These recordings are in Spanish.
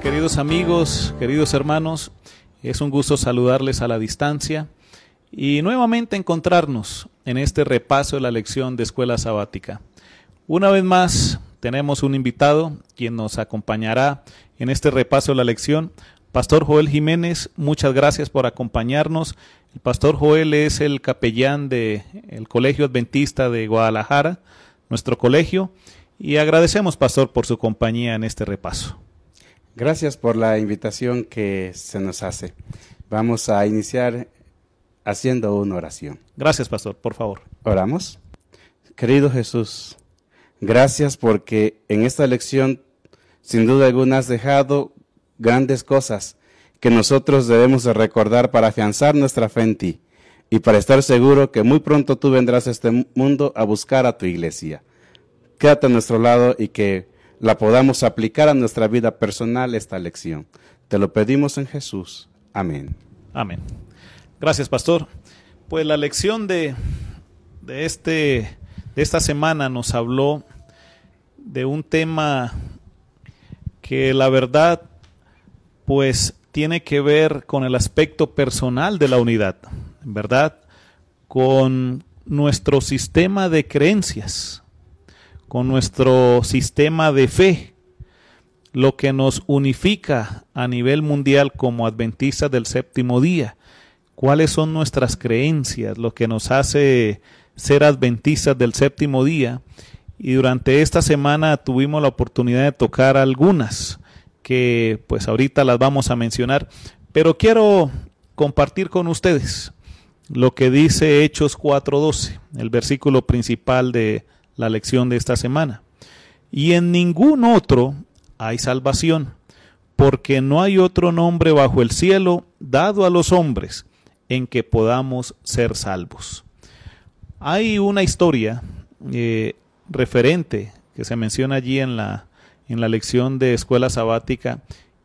queridos amigos, queridos hermanos. Es un gusto saludarles a la distancia y nuevamente encontrarnos en este repaso de la lección de Escuela Sabática. Una vez más, tenemos un invitado quien nos acompañará en este repaso de la lección. Pastor Joel Jiménez, muchas gracias por acompañarnos. El pastor Joel es el capellán del Colegio Adventista de Guadalajara, nuestro colegio, y agradecemos, pastor, por su compañía en este repaso. Gracias por la invitación que se nos hace. Vamos a iniciar haciendo una oración. Gracias, pastor, por favor. Oramos. Querido Jesús, gracias porque en esta lección sin duda alguna has dejado grandes cosas que nosotros debemos recordar para afianzar nuestra fe en ti y para estar seguro que muy pronto tú vendrás a este mundo a buscar a tu iglesia. Quédate a nuestro lado y que la podamos aplicar a nuestra vida personal esta lección. Te lo pedimos en Jesús. Amén. Amén. Gracias, pastor. Pues la lección de, de, este, de esta semana nos habló de un tema que la verdad pues tiene que ver con el aspecto personal de la unidad, ¿verdad? Con nuestro sistema de creencias, con nuestro sistema de fe, lo que nos unifica a nivel mundial como adventistas del séptimo día, cuáles son nuestras creencias, lo que nos hace ser adventistas del séptimo día. Y durante esta semana tuvimos la oportunidad de tocar algunas que pues ahorita las vamos a mencionar, pero quiero compartir con ustedes lo que dice Hechos 4.12, el versículo principal de, la lección de esta semana. Y en ningún otro hay salvación, porque no hay otro nombre bajo el cielo dado a los hombres en que podamos ser salvos. Hay una historia eh, referente que se menciona allí en la, en la lección de escuela sabática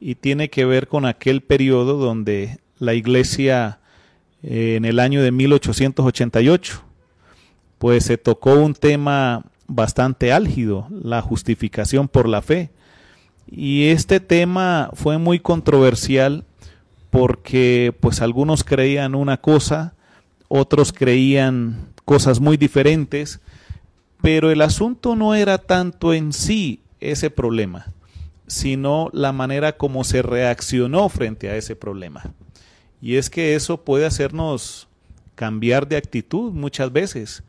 y tiene que ver con aquel periodo donde la iglesia eh, en el año de 1888 pues se tocó un tema bastante álgido, la justificación por la fe. Y este tema fue muy controversial porque pues algunos creían una cosa, otros creían cosas muy diferentes, pero el asunto no era tanto en sí ese problema, sino la manera como se reaccionó frente a ese problema. Y es que eso puede hacernos cambiar de actitud muchas veces.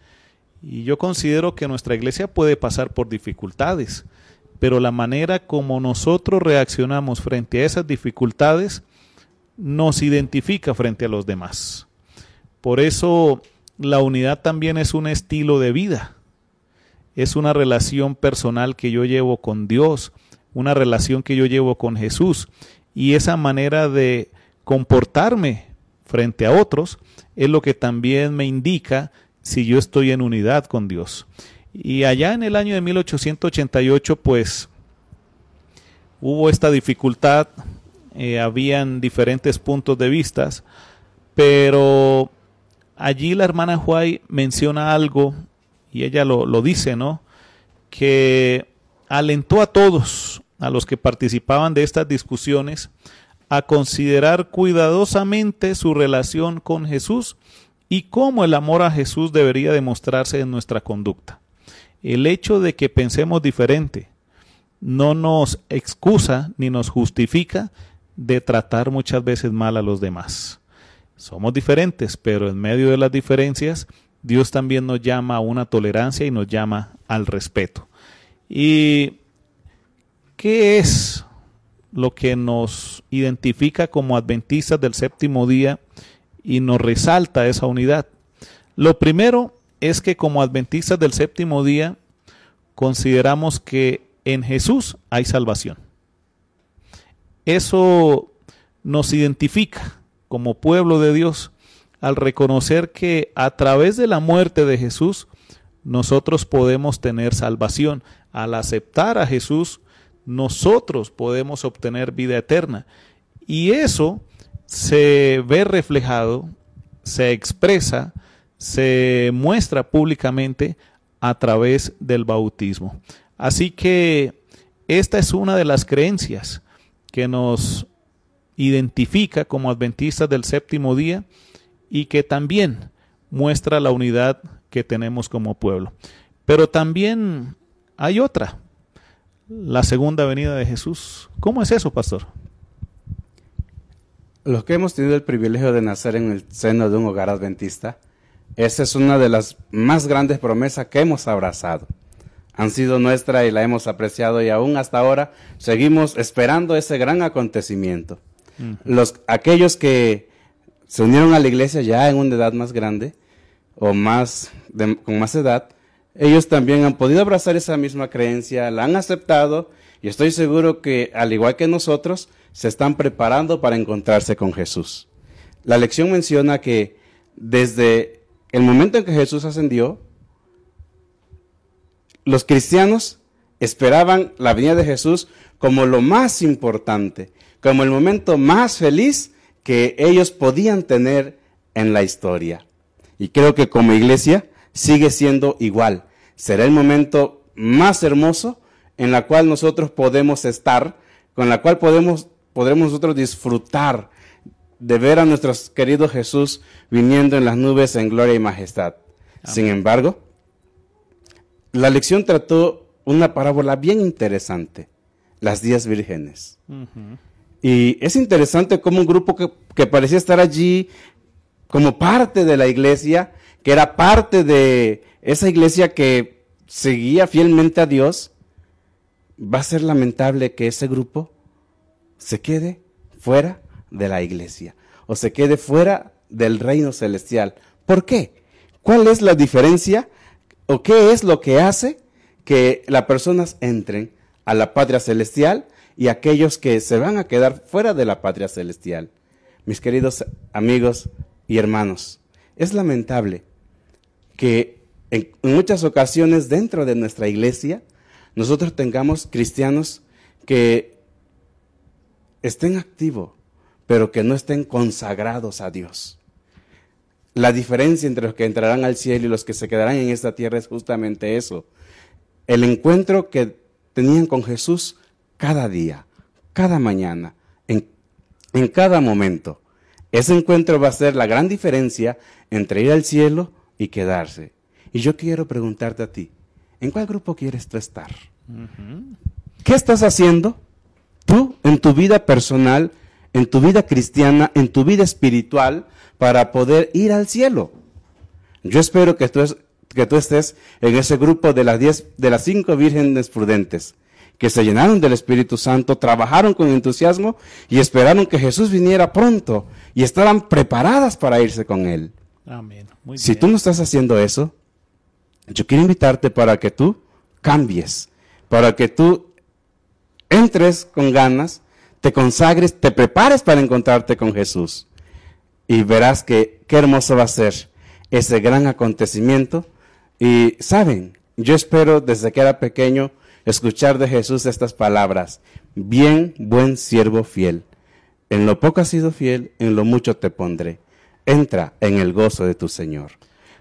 Y yo considero que nuestra iglesia puede pasar por dificultades, pero la manera como nosotros reaccionamos frente a esas dificultades nos identifica frente a los demás. Por eso la unidad también es un estilo de vida, es una relación personal que yo llevo con Dios, una relación que yo llevo con Jesús, y esa manera de comportarme frente a otros es lo que también me indica si yo estoy en unidad con Dios. Y allá en el año de 1888, pues hubo esta dificultad, eh, habían diferentes puntos de vistas, pero allí la hermana Huay menciona algo, y ella lo, lo dice, ¿no? Que alentó a todos, a los que participaban de estas discusiones, a considerar cuidadosamente su relación con Jesús y cómo el amor a Jesús debería demostrarse en nuestra conducta. El hecho de que pensemos diferente no nos excusa ni nos justifica de tratar muchas veces mal a los demás. Somos diferentes, pero en medio de las diferencias, Dios también nos llama a una tolerancia y nos llama al respeto. ¿Y qué es lo que nos identifica como adventistas del séptimo día y nos resalta esa unidad. Lo primero es que como adventistas del séptimo día consideramos que en Jesús hay salvación. Eso nos identifica como pueblo de Dios al reconocer que a través de la muerte de Jesús nosotros podemos tener salvación. Al aceptar a Jesús, nosotros podemos obtener vida eterna. Y eso se ve reflejado, se expresa, se muestra públicamente a través del bautismo. Así que esta es una de las creencias que nos identifica como adventistas del séptimo día y que también muestra la unidad que tenemos como pueblo. Pero también hay otra, la segunda venida de Jesús. ¿Cómo es eso, pastor? los que hemos tenido el privilegio de nacer en el seno de un hogar adventista, esa es una de las más grandes promesas que hemos abrazado. Han sido nuestra y la hemos apreciado y aún hasta ahora seguimos esperando ese gran acontecimiento. Los, aquellos que se unieron a la iglesia ya en una edad más grande o más con más edad, ellos también han podido abrazar esa misma creencia, la han aceptado y estoy seguro que al igual que nosotros, se están preparando para encontrarse con Jesús. La lección menciona que desde el momento en que Jesús ascendió, los cristianos esperaban la venida de Jesús como lo más importante, como el momento más feliz que ellos podían tener en la historia. Y creo que como iglesia sigue siendo igual. Será el momento más hermoso en la cual nosotros podemos estar, con la cual podemos podremos nosotros disfrutar de ver a nuestro querido Jesús viniendo en las nubes en gloria y majestad. Sin embargo, la lección trató una parábola bien interesante, las diez vírgenes. Y es interesante cómo un grupo que, parecía estar allí como parte de la iglesia, que era parte de esa iglesia que seguía fielmente a Dios, va a ser lamentable que ese grupo se quede fuera de la iglesia o se quede fuera del reino celestial. ¿Por qué? ¿Cuál es la diferencia o qué es lo que hace que las personas entren a la patria celestial y aquellos que se van a quedar fuera de la patria celestial? Mis queridos amigos y hermanos, es lamentable que en muchas ocasiones dentro de nuestra iglesia nosotros tengamos cristianos que estén activos, pero que no estén consagrados a Dios. La diferencia entre los que entrarán al cielo y los que se quedarán en esta tierra es justamente eso. El encuentro que tenían con Jesús cada día, cada mañana, en, en cada momento. Ese encuentro va a ser la gran diferencia entre ir al cielo y quedarse. Y yo quiero preguntarte a ti, ¿en cuál grupo quieres tú estar? ¿Qué estás haciendo? tú en tu vida personal, en tu vida cristiana, en tu vida espiritual, para poder ir al cielo. Yo espero que tú, que tú estés en ese grupo de las, de las cinco vírgenes prudentes, que se llenaron del Espíritu Santo, trabajaron con entusiasmo y esperaron que Jesús viniera pronto y estaban preparadas para irse con Él. si tú no estás haciendo eso, yo quiero invitarte para que tú cambies, para que tú entres con ganas, te consagres, te prepares para encontrarte con Jesús. Y verás que qué hermoso va a ser ese gran acontecimiento. Y saben, yo espero desde que era pequeño escuchar de Jesús estas palabras. Bien, buen siervo fiel. En lo poco has sido fiel, en lo mucho te pondré. Entra en el gozo de tu Señor.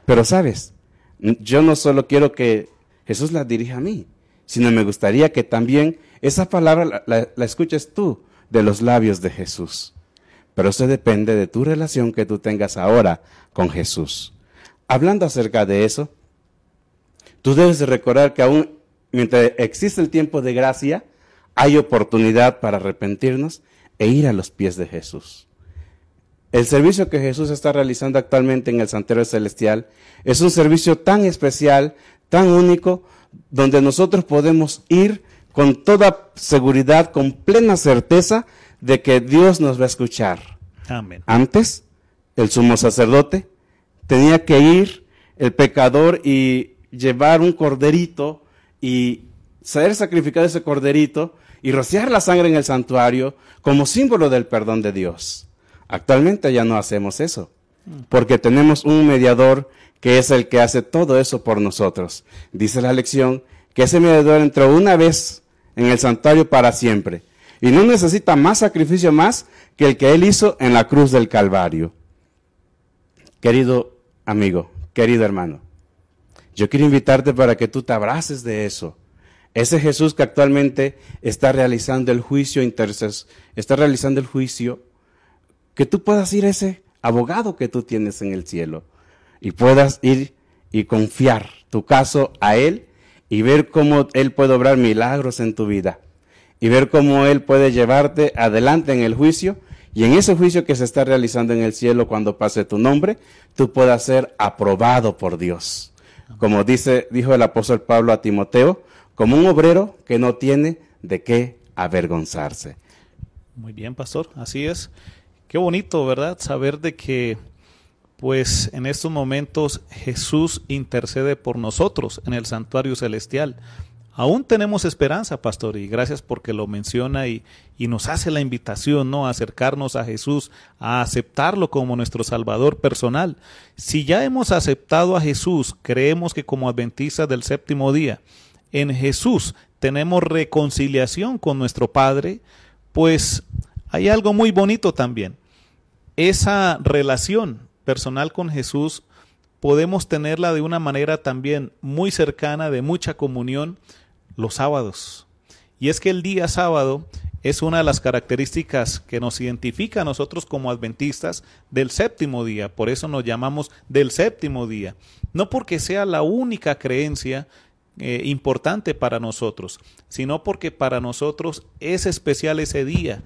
Pero sabes, yo no solo quiero que Jesús la dirija a mí, sino me gustaría que también esa palabra la, escuches tú de los labios de Jesús. Pero eso depende de tu relación que tú tengas ahora con Jesús. Hablando acerca de eso, tú debes recordar que aún mientras existe el tiempo de gracia, hay oportunidad para arrepentirnos e ir a los pies de Jesús. El servicio que Jesús está realizando actualmente en el Santero Celestial es un servicio tan especial, tan único, donde nosotros podemos ir con toda seguridad, con plena certeza de que Dios nos va a escuchar. Antes, el sumo sacerdote tenía que ir el pecador y llevar un corderito y saber sacrificar ese corderito y rociar la sangre en el santuario como símbolo del perdón de Dios. Actualmente ya no hacemos eso, mm. porque tenemos un mediador que es el que hace todo eso por nosotros. Dice la lección que ese mediador entró una vez en el santuario para siempre y no necesita más sacrificio más que el que él hizo en la cruz del Calvario. Querido amigo, querido hermano, yo quiero invitarte para que tú te abraces de eso. Ese Jesús que actualmente está realizando el juicio interces, está realizando el juicio, que tú puedas ir ese abogado que tú tienes en el cielo y puedas ir y confiar tu caso a Él y ver cómo Él puede obrar milagros en tu vida y ver cómo Él puede llevarte adelante en el juicio y en ese juicio que se está realizando en el cielo cuando pase tu nombre, tú puedas ser aprobado por Dios. Como dice, dijo el apóstol Pablo a Timoteo, como un obrero que no tiene de qué avergonzarse. Muy bien, pastor, así es. Qué bonito, ¿verdad? Saber de que pues en estos momentos Jesús intercede por nosotros en el santuario celestial. Aún tenemos esperanza, pastor, y gracias porque lo menciona y, nos hace la invitación, ¿no? A acercarnos a Jesús, a aceptarlo como nuestro Salvador personal. Si ya hemos aceptado a Jesús, creemos que como adventistas del séptimo día, en Jesús tenemos reconciliación con nuestro Padre, pues hay algo muy bonito también. Esa relación personal con Jesús podemos tenerla de una manera también muy cercana, de mucha comunión, los sábados. Y es que el día sábado es una de las características que nos identifica a nosotros como adventistas del séptimo día. Por eso nos llamamos del séptimo día. No porque sea la única creencia eh, importante para nosotros, sino porque para nosotros es especial ese día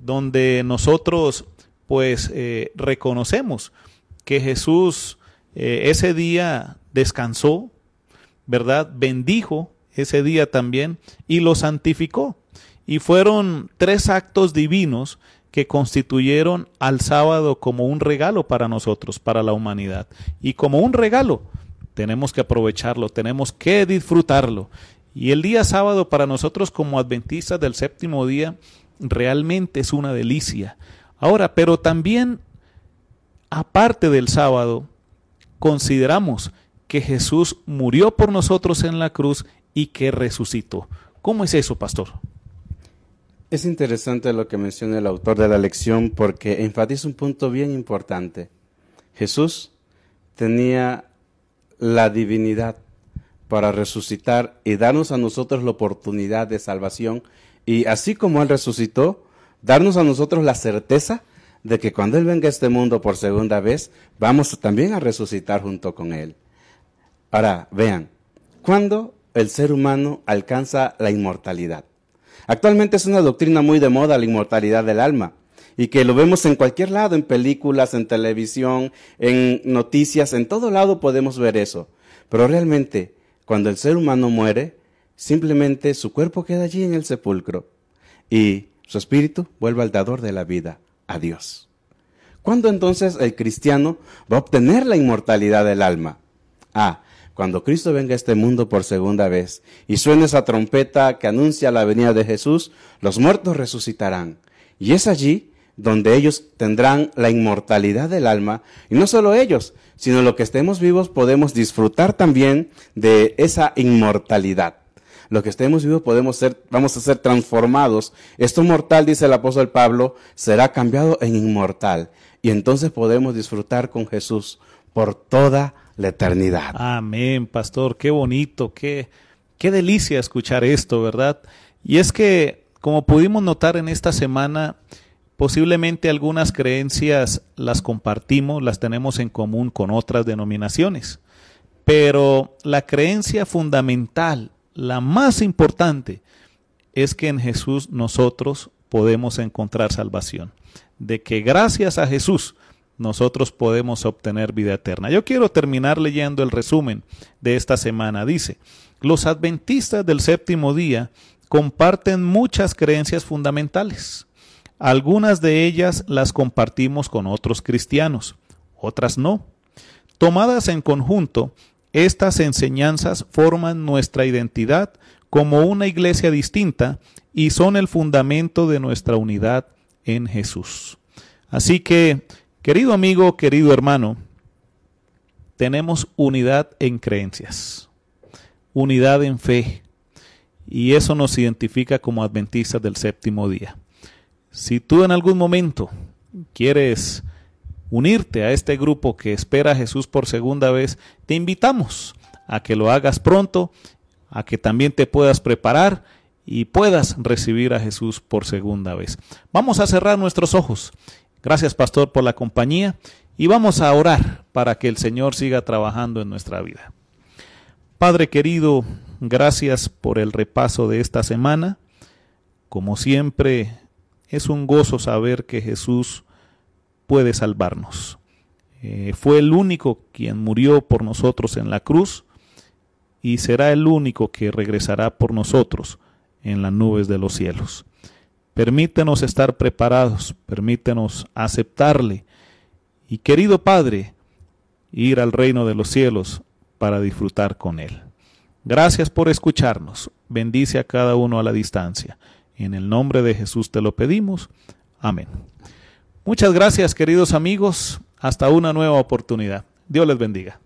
donde nosotros pues eh, reconocemos que Jesús eh, ese día descansó, ¿verdad? Bendijo ese día también y lo santificó. Y fueron tres actos divinos que constituyeron al sábado como un regalo para nosotros, para la humanidad. Y como un regalo, tenemos que aprovecharlo, tenemos que disfrutarlo. Y el día sábado para nosotros como adventistas del séptimo día realmente es una delicia. Ahora, pero también aparte del sábado, consideramos que Jesús murió por nosotros en la cruz y que resucitó. ¿Cómo es eso, pastor? Es interesante lo que menciona el autor de la lección porque enfatiza un punto bien importante. Jesús tenía la divinidad para resucitar y darnos a nosotros la oportunidad de salvación y así como Él resucitó, darnos a nosotros la certeza de que cuando Él venga a este mundo por segunda vez, vamos también a resucitar junto con Él. Ahora, vean, ¿cuándo el ser humano alcanza la inmortalidad? Actualmente es una doctrina muy de moda la inmortalidad del alma y que lo vemos en cualquier lado, en películas, en televisión, en noticias, en todo lado podemos ver eso. Pero realmente, cuando el ser humano muere, simplemente su cuerpo queda allí en el sepulcro y su espíritu vuelve al dador de la vida a Dios. ¿Cuándo entonces el cristiano va a obtener la inmortalidad del alma? Ah, cuando Cristo venga a este mundo por segunda vez y suene esa trompeta que anuncia la venida de Jesús, los muertos resucitarán. Y es allí donde ellos tendrán la inmortalidad del alma, y no solo ellos, sino los que estemos vivos podemos disfrutar también de esa inmortalidad. Lo que estemos vivos podemos ser, vamos a ser transformados. Esto mortal, dice el apóstol Pablo, será cambiado en inmortal. Y entonces podemos disfrutar con Jesús por toda la eternidad. Amén, pastor, qué bonito, qué, qué delicia escuchar esto, ¿verdad? Y es que, como pudimos notar en esta semana, posiblemente algunas creencias las compartimos, las tenemos en común con otras denominaciones. Pero la creencia fundamental la más importante, es que en Jesús nosotros podemos encontrar salvación, de que gracias a Jesús nosotros podemos obtener vida eterna. Yo quiero terminar leyendo el resumen de esta semana. Dice, los adventistas del séptimo día comparten muchas creencias fundamentales. Algunas de ellas las compartimos con otros cristianos, otras no. Tomadas en conjunto, estas enseñanzas forman nuestra identidad como una iglesia distinta y son el fundamento de nuestra unidad en Jesús. Así que, querido amigo, querido hermano, tenemos unidad en creencias, unidad en fe, y eso nos identifica como adventistas del séptimo día. Si tú en algún momento quieres unirte a este grupo que espera a Jesús por segunda vez, te invitamos a que lo hagas pronto, a que también te puedas preparar y puedas recibir a Jesús por segunda vez. Vamos a cerrar nuestros ojos. Gracias, pastor, por la compañía y vamos a orar para que el Señor siga trabajando en nuestra vida. Padre querido, gracias por el repaso de esta semana. Como siempre, es un gozo saber que Jesús puede salvarnos. Eh, fue el único quien murió por nosotros en la cruz y será el único que regresará por nosotros en las nubes de los cielos. Permítenos estar preparados, permítenos aceptarle y querido Padre, ir al reino de los cielos para disfrutar con Él. Gracias por escucharnos. Bendice a cada uno a la distancia. En el nombre de Jesús te lo pedimos. Amén. Muchas gracias, queridos amigos. Hasta una nueva oportunidad. Dios les bendiga.